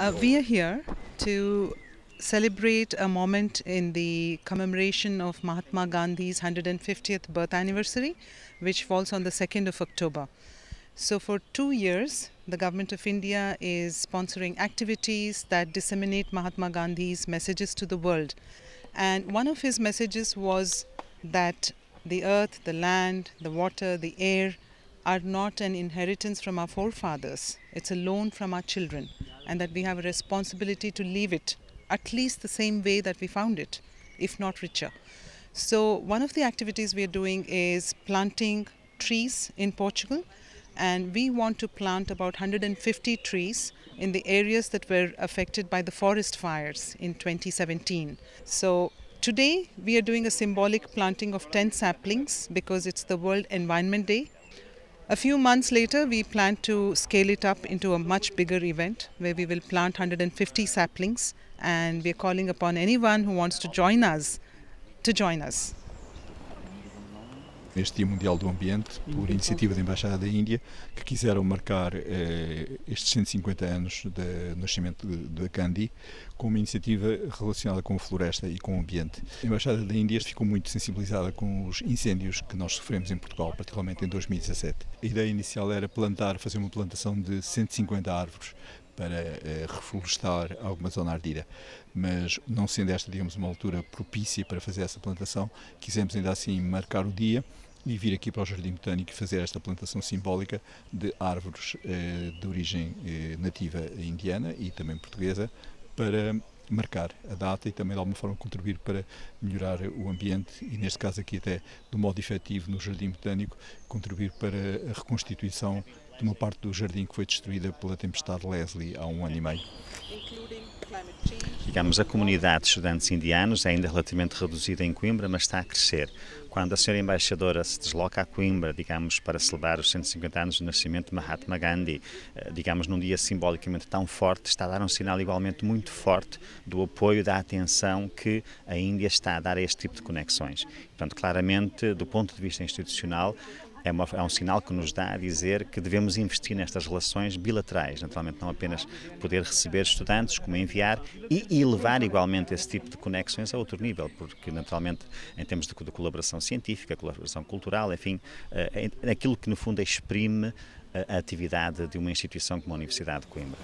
Uh, we are here to celebrate a moment in the commemoration of Mahatma Gandhi's 150th birth anniversary, which falls on the 2nd of October. So for two years, the Government of India is sponsoring activities that disseminate Mahatma Gandhi's messages to the world. And one of his messages was that the earth, the land, the water, the air, are not an inheritance from our forefathers. It's a loan from our children, and that we have a responsibility to leave it at least the same way that we found it, if not richer. So, one of the activities we are doing is planting trees in Portugal, and we want to plant about 150 trees in the areas that were affected by the forest fires in 2017. So, Today, we are doing a symbolic planting of 10 saplings because it's the World Environment Day a few months later, we plan to scale it up into a much bigger event where we will plant 150 saplings and we're calling upon anyone who wants to join us to join us. neste Dia Mundial do Ambiente, por iniciativa da Embaixada da Índia, que quiseram marcar eh, estes 150 anos do nascimento de Gandhi com uma iniciativa relacionada com a floresta e com o ambiente. A Embaixada da Índia ficou muito sensibilizada com os incêndios que nós sofremos em Portugal, particularmente em 2017. A ideia inicial era plantar, fazer uma plantação de 150 árvores para eh, reflorestar alguma zona ardida. Mas, não sendo esta, digamos, uma altura propícia para fazer essa plantação, quisemos ainda assim marcar o dia e vir aqui para o Jardim Botânico fazer esta plantação simbólica de árvores eh, de origem eh, nativa indiana e também portuguesa para marcar a data e também de alguma forma contribuir para melhorar o ambiente e neste caso aqui até do modo efetivo no Jardim Botânico contribuir para a reconstituição de uma parte do jardim que foi destruída pela tempestade Leslie há um ano e meio. Digamos, a comunidade de estudantes indianos é ainda relativamente reduzida em Coimbra, mas está a crescer. Quando a senhora embaixadora se desloca a Coimbra, digamos, para celebrar os 150 anos do nascimento de Mahatma Gandhi, eh, digamos, num dia simbolicamente tão forte, está a dar um sinal igualmente muito forte do apoio, da atenção que a Índia está a dar a este tipo de conexões. Portanto, claramente, do ponto de vista institucional, é, uma, é um sinal que nos dá a dizer que devemos investir nestas relações bilaterais, naturalmente não apenas poder receber estudantes, como enviar e elevar igualmente esse tipo de conexões a outro nível, porque naturalmente em termos de, de colaboração científica, colaboração cultural, enfim, é eh, aquilo que no fundo exprime a atividade de uma instituição como a Universidade de Coimbra.